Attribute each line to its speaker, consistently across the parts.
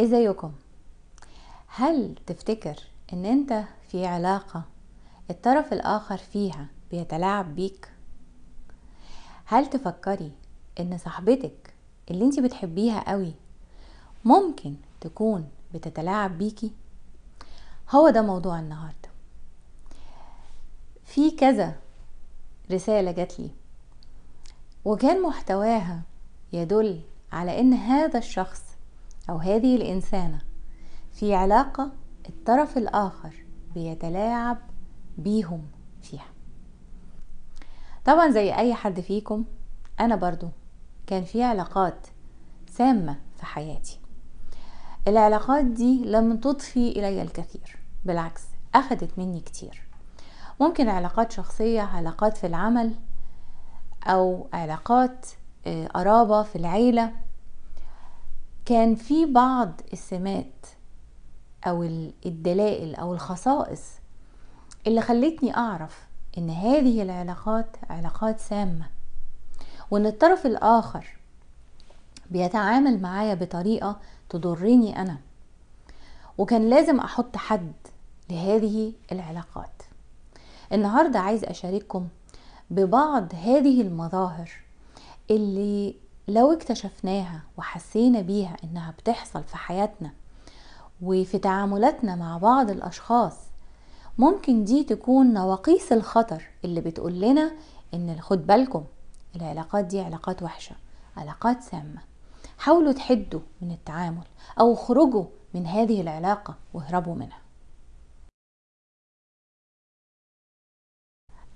Speaker 1: ازيكم هل تفتكر ان انت في علاقة الطرف الاخر فيها بيتلاعب بيك هل تفكري ان صاحبتك اللي انت بتحبيها قوي ممكن تكون بتتلاعب بيكي هو ده موضوع النهاردة في كذا رسالة جاتلي وكان محتواها يدل على ان هذا الشخص أو هذه الإنسانة في علاقة الطرف الآخر بيتلاعب بيهم فيها طبعا زي أي حد فيكم أنا برضو كان في علاقات سامة في حياتي العلاقات دي لم تضفي إلي الكثير بالعكس أخدت مني كتير ممكن علاقات شخصية علاقات في العمل أو علاقات آه، قرابة في العيلة كان في بعض السمات او الدلائل او الخصائص اللي خلتني اعرف ان هذه العلاقات علاقات سامه وان الطرف الاخر بيتعامل معايا بطريقه تضرني انا وكان لازم احط حد لهذه العلاقات النهارده عايز اشارككم ببعض هذه المظاهر اللي لو اكتشفناها وحسينا بيها انها بتحصل في حياتنا وفي تعاملاتنا مع بعض الاشخاص ممكن دي تكون نواقيس الخطر اللي بتقول لنا ان خد بالكم العلاقات دي علاقات وحشة علاقات سامة حاولوا تحدوا من التعامل او اخرجوا من هذه العلاقة واهربوا منها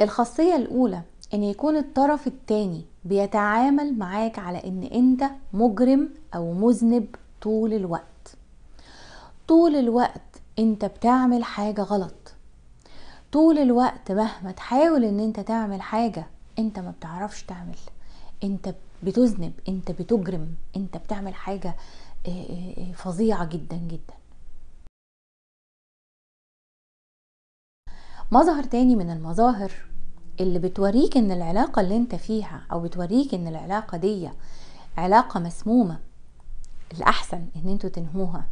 Speaker 1: الخاصية الاولى ان يكون الطرف التاني بيتعامل معاك على ان انت مجرم او مذنب طول الوقت طول الوقت انت بتعمل حاجة غلط طول الوقت مهما تحاول ان انت تعمل حاجة انت ما بتعرفش تعمل انت بتذنب انت بتجرم انت بتعمل حاجة آه، آه، آه، فظيعة جدا جدا مظهر تاني من المظاهر اللي بتوريك ان العلاقة اللي انت فيها او بتوريك ان العلاقة دي علاقة مسمومة الاحسن ان انتوا تنهوها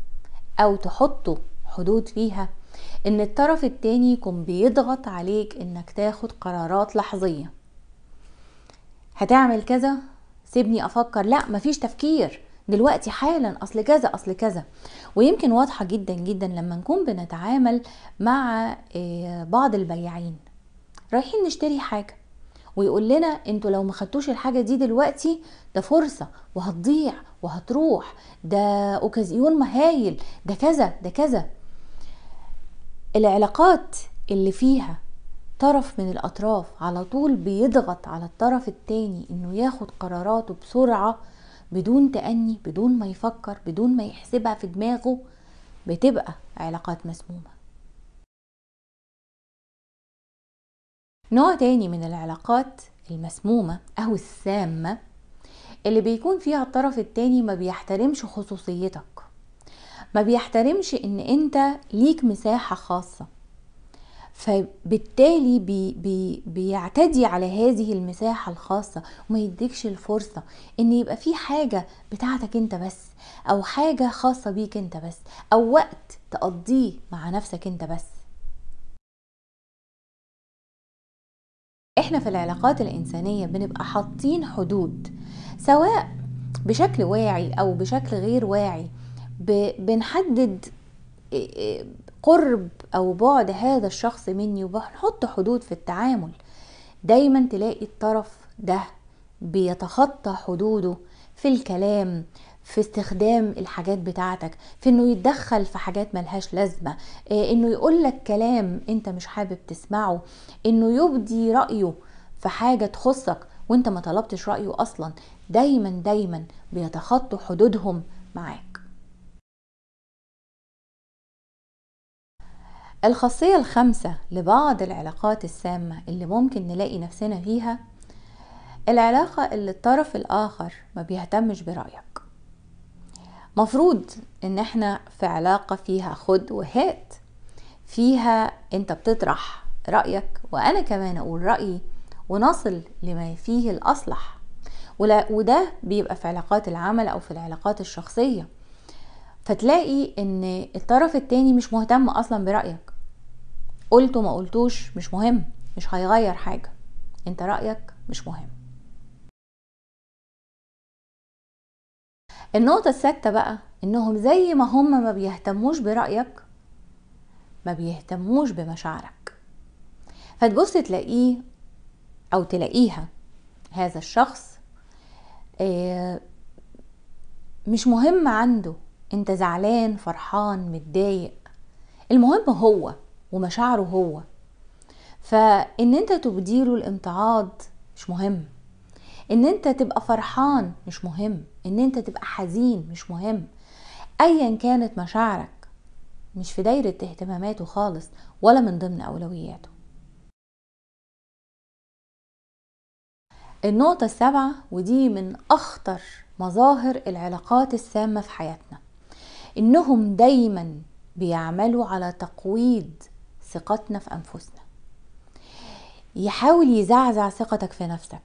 Speaker 1: او تحطوا حدود فيها ان الطرف التاني يكون بيضغط عليك انك تاخد قرارات لحظية هتعمل كذا سيبني افكر لا مفيش تفكير دلوقتي حالا اصل كذا اصل كذا ويمكن واضحه جدا جدا لما نكون بنتعامل مع آه، بعض البياعين رايحين نشتري حاجه ويقول لنا انتوا لو ما خدتوش الحاجه دي دلوقتي ده فرصه وهتضيع وهتروح ده اوكازيون مهايل ده كذا ده كذا العلاقات اللي فيها طرف من الاطراف على طول بيضغط على الطرف التاني انه ياخد قراراته بسرعه بدون تأني بدون ما يفكر بدون ما يحسبها في دماغه بتبقى علاقات مسمومه نوع تاني من العلاقات المسمومة أو السامة اللي بيكون فيها الطرف التاني ما بيحترمش خصوصيتك ما بيحترمش ان انت ليك مساحة خاصة فبالتالي بي بي بيعتدي على هذه المساحة الخاصة وما يديكش الفرصة ان يبقى في حاجة بتاعتك انت بس او حاجة خاصة بيك انت بس او وقت تقضيه مع نفسك انت بس احنا في العلاقات الانسانيه بنبقى حاطين حدود سواء بشكل واعي او بشكل غير واعي بنحدد قرب او بعد هذا الشخص مني وبنحط حدود في التعامل دايما تلاقي الطرف ده بيتخطى حدوده في الكلام في استخدام الحاجات بتاعتك في انه يتدخل في حاجات ملهاش لازمه آه، انه يقول لك كلام انت مش حابب تسمعه انه يبدي رايه في حاجه تخصك وانت ما طلبتش رايه اصلا دايما دايما بيتخطوا حدودهم معاك الخاصية الخامسة لبعض العلاقات السامة اللي ممكن نلاقي نفسنا فيها العلاقة اللي الطرف الآخر ما بيهتمش برأيك مفروض ان احنا في علاقة فيها خد وهات فيها انت بتطرح رأيك وانا كمان اقول رأيي ونصل لما فيه الاصلح وده بيبقى في علاقات العمل او في العلاقات الشخصية فتلاقي ان الطرف التاني مش مهتم اصلا برأيك قلته ما قلتوش مش مهم مش هيغير حاجة انت رأيك مش مهم النقطة السادسة بقى انهم زي ما هم ما بيهتموش برأيك ما بيهتموش بمشاعرك فتبص تلاقيه او تلاقيها هذا الشخص آه، مش مهم عنده انت زعلان فرحان متضايق المهم هو ومشاعره هو فان انت تبديله الامتعاض مش مهم ان انت تبقى فرحان مش مهم ان انت تبقى حزين مش مهم ايا كانت مشاعرك مش في دايرة اهتماماته خالص ولا من ضمن اولوياته النقطة السابعة ودي من اخطر مظاهر العلاقات السامة في حياتنا انهم دايما بيعملوا على تقويض ثقتنا في انفسنا يحاول يزعزع ثقتك في نفسك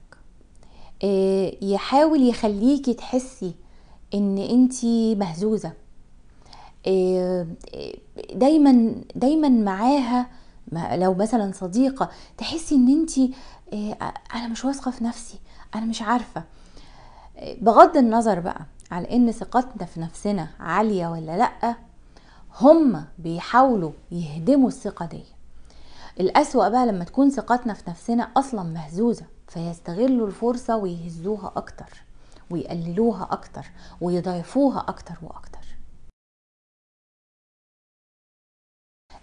Speaker 1: آه، يحاول يخليكي تحسي ان انت مهزوزه آه، آه، دايما دايما معاها لو مثلا صديقه تحسي ان انت انا مش واثقه في نفسي انا مش عارفه بغض النظر بقى على ان ثقتنا في نفسنا عاليه ولا لا هم بيحاولوا يهدموا الثقه دي الاسوا بقى لما تكون ثقتنا في نفسنا اصلا مهزوزه فيستغلوا الفرصة ويهزوها أكتر ويقللوها أكتر ويضعفوها أكتر وأكتر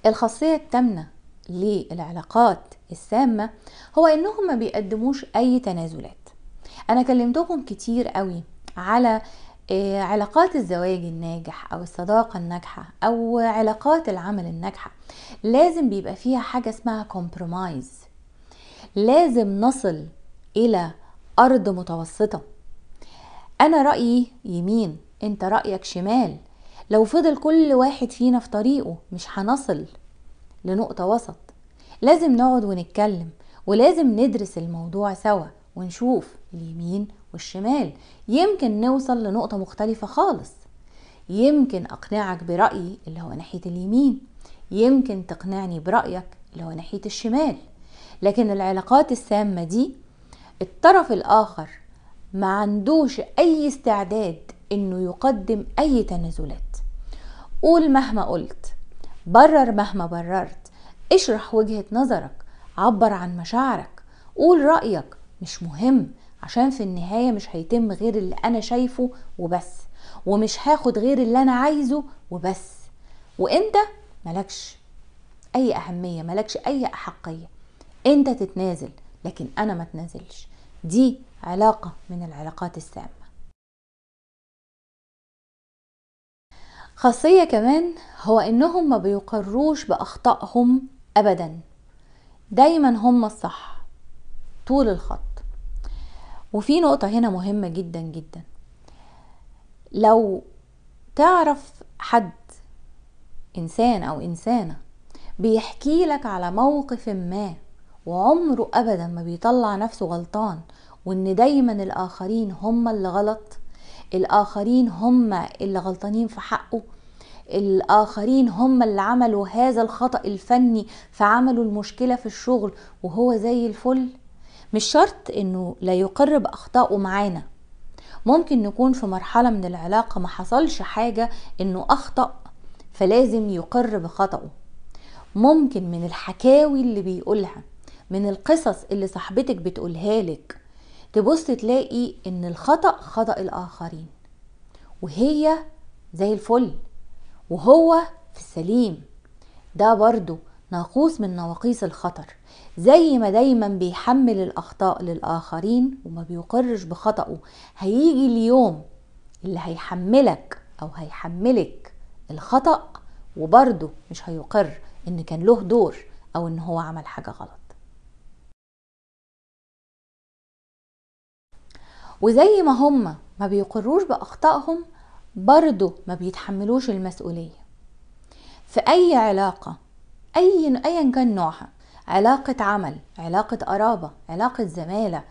Speaker 1: الخاصية التامنة للعلاقات السامة هو إنهم ما بيقدموش أي تنازلات أنا كلمتكم كتير قوي على آه، علاقات الزواج الناجح او الصداقه الناجحه او علاقات العمل الناجحه لازم بيبقى فيها حاجه اسمها كومبرومايز لازم نصل الى ارض متوسطه انا رايي يمين انت رايك شمال لو فضل كل واحد فينا في طريقه مش هنصل لنقطه وسط لازم نقعد ونتكلم ولازم ندرس الموضوع سوا ونشوف اليمين والشمال يمكن نوصل لنقطه مختلفه خالص يمكن اقنعك برايي اللي هو ناحيه اليمين يمكن تقنعني برايك اللي هو ناحيه الشمال لكن العلاقات السامه دي الطرف الآخر ما عندوش أي استعداد إنه يقدم أي تنازلات قول مهما قلت برر مهما بررت اشرح وجهة نظرك عبر عن مشاعرك قول رأيك مش مهم عشان في النهاية مش هيتم غير اللي أنا شايفه وبس ومش هاخد غير اللي أنا عايزه وبس وأنت ملكش أي أهمية ملكش أي أحقية أنت تتنازل لكن أنا ما تنازلش دي علاقة من العلاقات السامة خاصية كمان هو إنهم ما بيقروش بأخطائهم أبدا دايما هم الصح طول الخط وفي نقطة هنا مهمة جدا جدا لو تعرف حد إنسان أو إنسانة بيحكي لك على موقف ما وعمره ابدا ما بيطلع نفسه غلطان وان دايما الاخرين هم اللي غلط الاخرين هم اللي غلطانين في حقه الاخرين هم اللي عملوا هذا الخطأ الفني فعملوا المشكلة في الشغل وهو زي الفل مش شرط انه لا يقرب اخطائه معانا ممكن نكون في مرحلة من العلاقة ما حصلش حاجة انه اخطأ فلازم يقر بخطأه ممكن من الحكاوي اللي بيقولها من القصص اللي صاحبتك بتقولها لك تبص تلاقي ان الخطأ خطأ الآخرين وهي زي الفل وهو في السليم ده برضو ناقوس من نواقيس الخطر زي ما دايما بيحمل الأخطاء للآخرين وما بيقرش بخطأه هيجي اليوم اللي هيحملك أو هيحملك الخطأ وبرضه مش هيقر إن كان له دور أو إن هو عمل حاجة غلط وزي ما هم ما بيقروش بأخطائهم برضو ما بيتحملوش المسؤولية في أي علاقة أي أيا كان نوعها علاقة عمل علاقة قرابة علاقة زمالة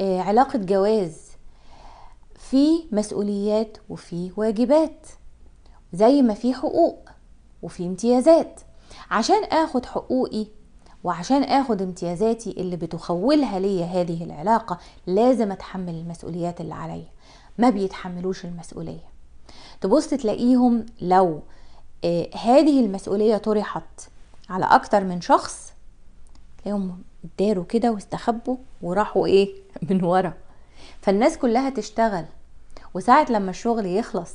Speaker 1: آه، علاقة جواز في مسؤوليات وفي واجبات زي ما في حقوق وفي امتيازات عشان اخد حقوقي وعشان اخد امتيازاتي اللي بتخولها ليا هذه العلاقة لازم اتحمل المسؤوليات اللي عليا ما بيتحملوش المسؤولية تبص تلاقيهم لو آه، هذه المسؤولية طرحت على اكتر من شخص تلاقيهم داروا كده واستخبوا وراحوا ايه من ورا فالناس كلها تشتغل وساعة لما الشغل يخلص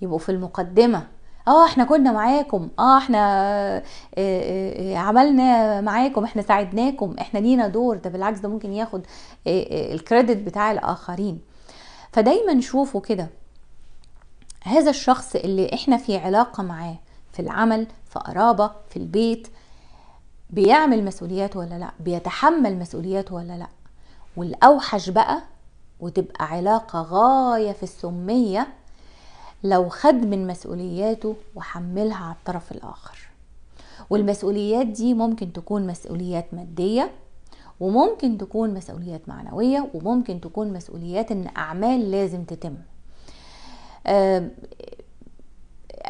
Speaker 1: يبقوا في المقدمة اه احنا كنا معاكم اه احنا آه، آه، آه، عملنا معاكم احنا ساعدناكم احنا لينا دور ده بالعكس ده ممكن ياخد الكريدت بتاع الاخرين فدايما شوفوا كده هذا الشخص اللي احنا في علاقه معاه في العمل في قرابه في البيت بيعمل مسؤوليات ولا لا بيتحمل مسؤوليات ولا لا والاوحش بقى وتبقى علاقه غايه في السميه لو خد من مسؤولياته وحملها على الطرف الآخر والمسؤوليات دي ممكن تكون مسؤوليات مادية وممكن تكون مسؤوليات معنوية وممكن تكون مسؤوليات إن أعمال لازم تتم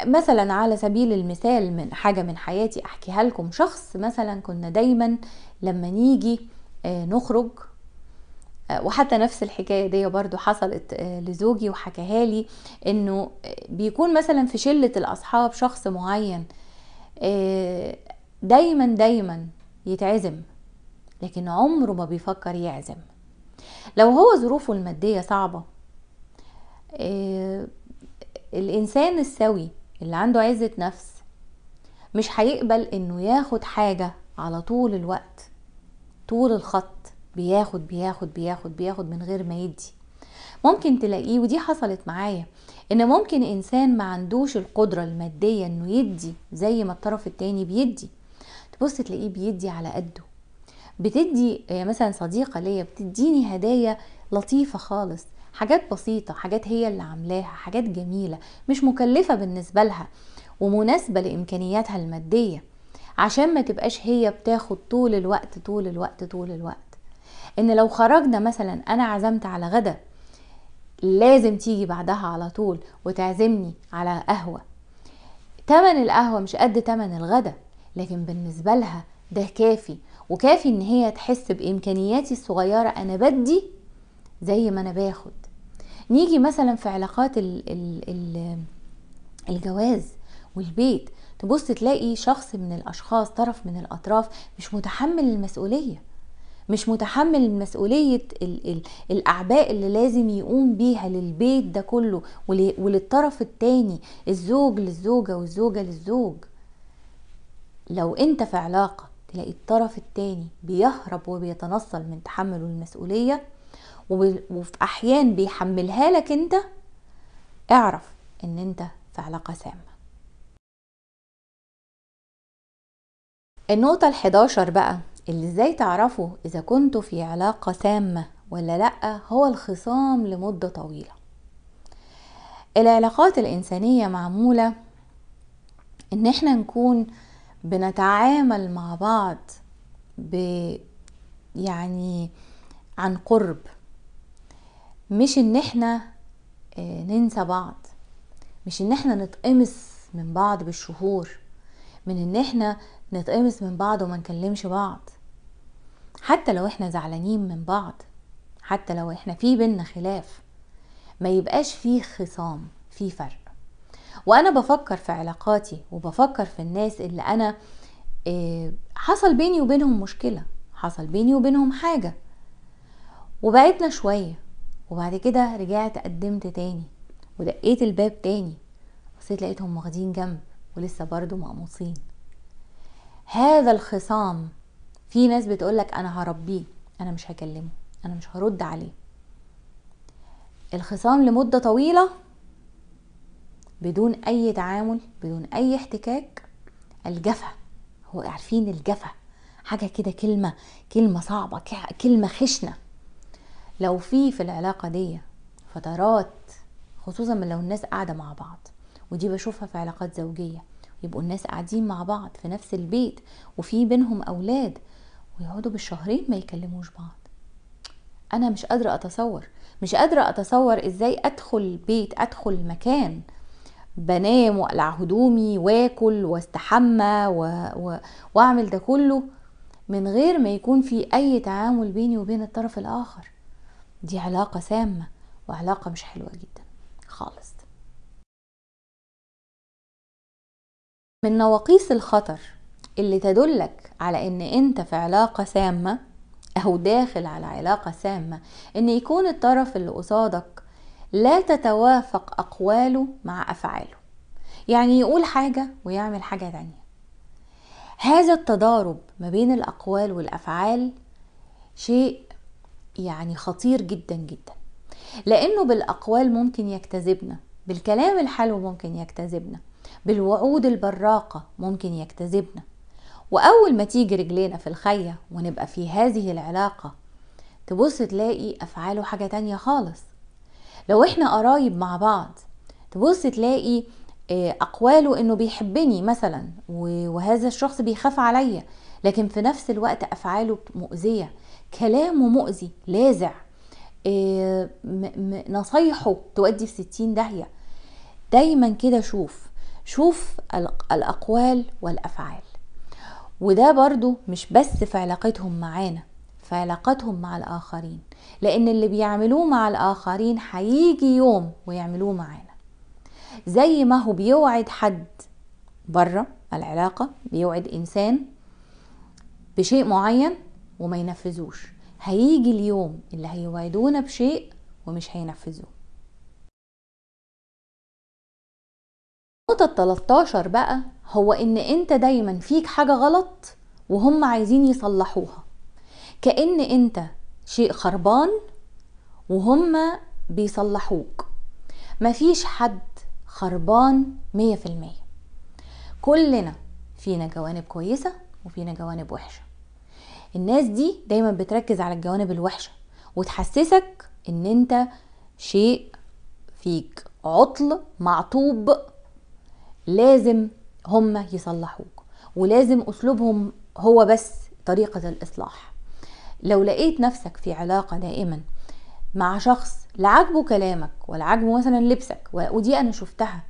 Speaker 1: مثلا على سبيل المثال من حاجة من حياتي أحكيها لكم شخص مثلا كنا دايما لما نيجي آه، نخرج وحتى نفس الحكاية دي برضو حصلت آه، لزوجي وحكاها لي انه آه، بيكون مثلا في شلة الاصحاب شخص معين آه، دايما دايما يتعزم لكن عمره ما بيفكر يعزم لو هو ظروفه المادية صعبة الانسان السوي اللي عنده عزة نفس مش هيقبل انه ياخد حاجة على طول الوقت طول الخط بياخد بياخد بياخد بياخد من غير ما يدي ممكن تلاقيه ودي حصلت معايا ان ممكن انسان ما عندوش القدرة المادية انه يدي زي ما الطرف التاني بيدي تبص تلاقيه بيدي على قده بتدي آه، مثلا صديقة ليا بتديني هدايا لطيفة خالص حاجات بسيطة حاجات هي اللي عاملاها حاجات جميلة مش مكلفة بالنسبة لها ومناسبة لإمكانياتها المادية عشان ما تبقاش هي بتاخد طول الوقت طول الوقت طول الوقت ان لو خرجنا مثلا انا عزمت على غدا لازم تيجي بعدها على طول وتعزمني على قهوه تمن القهوه مش قد تمن الغدا لكن بالنسبه لها ده كافي وكافي ان هي تحس بامكانياتي الصغيره انا بدي زي ما انا باخد نيجي مثلا في علاقات ال ال ال الجواز والبيت تبص تلاقي شخص من الاشخاص طرف من الاطراف مش متحمل المسؤوليه مش متحمل مسؤولية الـ الـ الأعباء اللي لازم يقوم بيها للبيت ده كله وللطرف التاني الزوج للزوجة والزوجة للزوج لو انت في علاقة تلاقي الطرف التاني بيهرب وبيتنصل من تحمل المسؤولية وفي أحيان بيحملها لك انت اعرف ان انت في علاقة سامة النقطة الحداشر بقى اللي ازاي تعرفوا اذا كنتوا في علاقة سامة ولا لأ هو الخصام لمدة طويلة العلاقات الإنسانية معمولة إن إحنا نكون بنتعامل مع بعض ب يعني عن قرب مش إن إحنا آه، ننسى بعض مش إن إحنا نتقمص من بعض بالشهور من إن إحنا نتقمص من بعض وما نكلمش بعض حتى لو احنا زعلانين من بعض حتى لو احنا في بينا خلاف ما يبقاش فيه خصام في فرق وانا بفكر في علاقاتي وبفكر في الناس اللي انا آه، حصل بيني وبينهم مشكله حصل بيني وبينهم حاجه وبعدنا شويه وبعد كده رجعت قدمت تاني ودقيت الباب تاني بصيت لقيتهم واخدين جنب ولسه برضو مقموصين هذا الخصام في ناس بتقول لك انا هربيه انا مش هكلمه انا مش هرد عليه الخصام لمدة طويلة بدون اي تعامل بدون اي احتكاك الجفا هو عارفين الجفا حاجة كده كلمة كلمة صعبة كلمة خشنة لو في في العلاقة دي فترات خصوصا من لو الناس قاعدة مع بعض ودي بشوفها في علاقات زوجية يبقوا الناس قاعدين مع بعض في نفس البيت وفي بينهم أولاد ويقعدوا بالشهرين ما يكلموش بعض انا مش قادره اتصور مش قادره اتصور ازاي ادخل بيت ادخل مكان بنام واقلع هدومي واكل واستحمى و... و... واعمل ده كله من غير ما يكون في اي تعامل بيني وبين الطرف الاخر دي علاقه سامه وعلاقه مش حلوه جدا خالص من نواقيس الخطر اللي تدلك على ان انت في علاقة سامة او داخل على علاقة سامة ان يكون الطرف اللي قصادك لا تتوافق اقواله مع افعاله يعني يقول حاجة ويعمل حاجة تانية هذا التضارب ما بين الاقوال والافعال شيء يعني خطير جدا جدا لانه بالاقوال ممكن يكتذبنا بالكلام الحلو ممكن يكتذبنا بالوعود البراقه ممكن يكتذبنا واول ما تيجي رجلينا في الخيه ونبقى في هذه العلاقه تبص تلاقي افعاله حاجه تانية خالص لو احنا قرايب مع بعض تبص تلاقي آه، اقواله انه بيحبني مثلا وهذا الشخص بيخاف عليا لكن في نفس الوقت افعاله مؤذيه كلامه مؤذي لاذع آه، نصايحه تؤدي في ستين داهيه دايما كده شوف شوف الاقوال والافعال وده برضو مش بس في علاقتهم معانا في علاقتهم مع الآخرين لأن اللي بيعملوه مع الآخرين هيجي يوم ويعملوه معانا زي ما هو بيوعد حد بره العلاقة بيوعد إنسان بشيء معين وما ينفذوش هيجي اليوم اللي هيوعدونا بشيء ومش هينفذوه النقطة 13 بقى هو ان انت دايما فيك حاجة غلط وهم عايزين يصلحوها كأن انت شيء خربان وهم بيصلحوك مفيش حد خربان مية في المية كلنا فينا جوانب كويسة وفينا جوانب وحشة الناس دي دايما بتركز على الجوانب الوحشة وتحسسك ان انت شيء فيك عطل معطوب لازم هم يصلحوك ولازم اسلوبهم هو بس طريقه الاصلاح لو لقيت نفسك في علاقه دائما مع شخص لا عاجبه كلامك ولا عاجبه مثلا لبسك ودي انا شفتها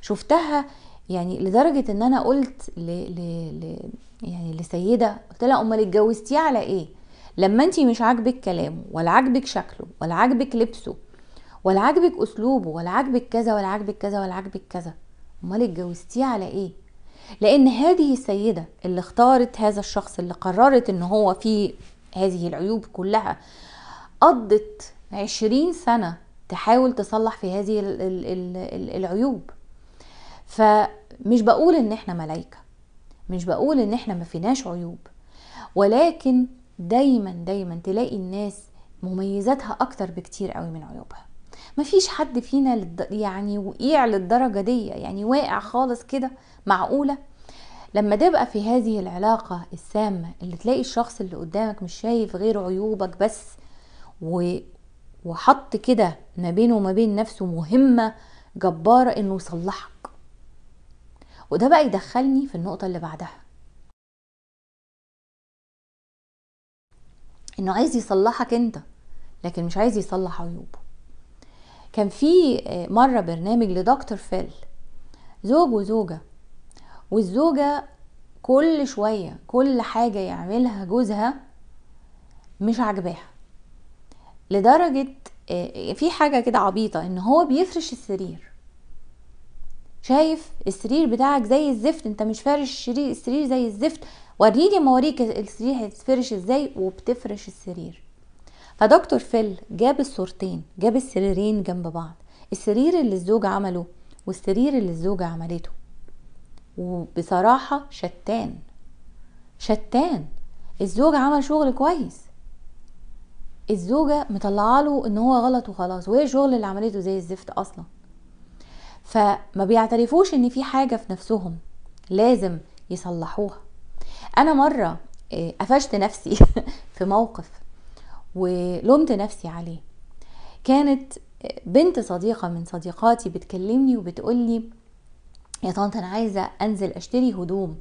Speaker 1: شفتها يعني لدرجه ان انا قلت ل... ل... ل... يعني لسيده قلت لها امال اتجوزتيه على ايه لما انت مش عاجبك كلامه ولا عاجبك شكله ولا عاجبك لبسه ولا عاجبك اسلوبه ولا عاجبك كذا ولا عاجبك كذا ولا عاجبك كذا امال اتجوزتيه على ايه لان هذه السيده اللي اختارت هذا الشخص اللي قررت ان هو فيه هذه العيوب كلها قضت عشرين سنه تحاول تصلح في هذه العيوب فمش بقول ان احنا ملايكه مش بقول ان احنا ما فيناش عيوب ولكن دايما دايما تلاقي الناس مميزاتها اكتر بكتير قوي من عيوبها مفيش حد فينا يعني وقيع للدرجه دي يعني واقع خالص كده معقوله لما تبقى في هذه العلاقة السامة اللي تلاقي الشخص اللي قدامك مش شايف غير عيوبك بس و... وحط كده ما بينه وما بين نفسه مهمة جبارة انه يصلحك وده بقى يدخلني في النقطة اللي بعدها انه عايز يصلحك انت لكن مش عايز يصلح عيوبه كان في آه، مره برنامج لدكتور فيل زوج وزوجه والزوجه كل شويه كل حاجه يعملها جوزها مش عاجباها لدرجه آه، في حاجه كده عبيطه ان هو بيفرش السرير شايف السرير بتاعك زي الزفت انت مش فارش السرير زي الزفت وريني موريك السرير هيتفرش ازاي وبتفرش السرير فدكتور فيل جاب الصورتين جاب السريرين جنب بعض السرير اللي الزوج عمله والسرير اللي الزوجة عملته وبصراحة شتان شتان الزوج عمل شغل كويس الزوجة مطلعه له ان هو غلط وخلاص وهي الشغل اللي عملته زي الزفت اصلا فما بيعترفوش ان في حاجة في نفسهم لازم يصلحوها انا مرة آه، قفشت نفسي في موقف ولومت نفسي عليه كانت بنت صديقة من صديقاتي بتكلمني وبتقولي يا طنط أنا عايزة أنزل أشتري هدوم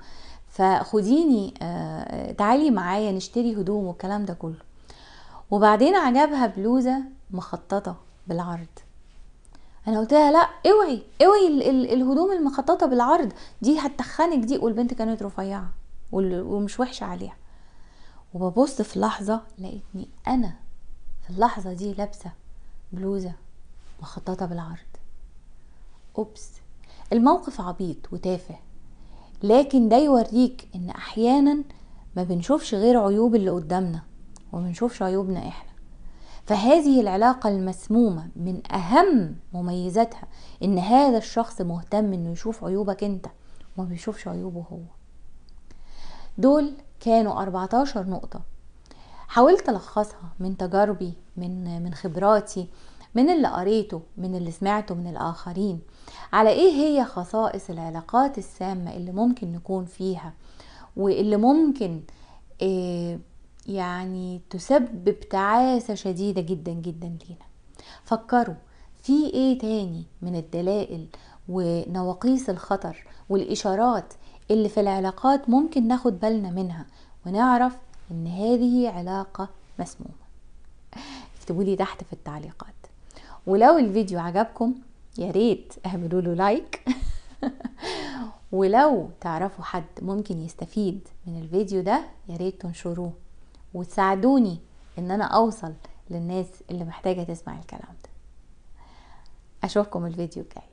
Speaker 1: فخديني آه، تعالي معايا نشتري هدوم والكلام ده كله وبعدين عجبها بلوزة مخططة بالعرض انا قلت لها لا اوعي اوعي ال ال الهدوم المخططه بالعرض دي هتخنك دي والبنت كانت رفيعه ومش وحشه عليها وببص في لحظة لقيتني أنا في اللحظة دي لابسة بلوزة مخططة بالعرض أوبس الموقف عبيط وتافه لكن ده يوريك إن أحيانا ما بنشوفش غير عيوب اللي قدامنا ومنشوفش عيوبنا إحنا فهذه العلاقة المسمومة من أهم مميزاتها إن هذا الشخص مهتم إنه يشوف عيوبك أنت وما بيشوفش عيوبه هو دول كانوا 14 نقطة حاولت ألخصها من تجاربي من من خبراتي من اللي قريته من اللي سمعته من الآخرين على إيه هي خصائص العلاقات السامة اللي ممكن نكون فيها واللي ممكن آه، يعني تسبب تعاسة شديدة جدا جدا لينا فكروا في ايه تاني من الدلائل ونواقيس الخطر والاشارات اللي في العلاقات ممكن ناخد بالنا منها ونعرف ان هذه علاقة مسمومة اكتبوا لي تحت في التعليقات ولو الفيديو عجبكم يا ريت اعملوا له لايك ولو تعرفوا حد ممكن يستفيد من الفيديو ده يا ريت تنشروه وتساعدوني ان انا اوصل للناس اللي محتاجة تسمع الكلام ده اشوفكم الفيديو الجاي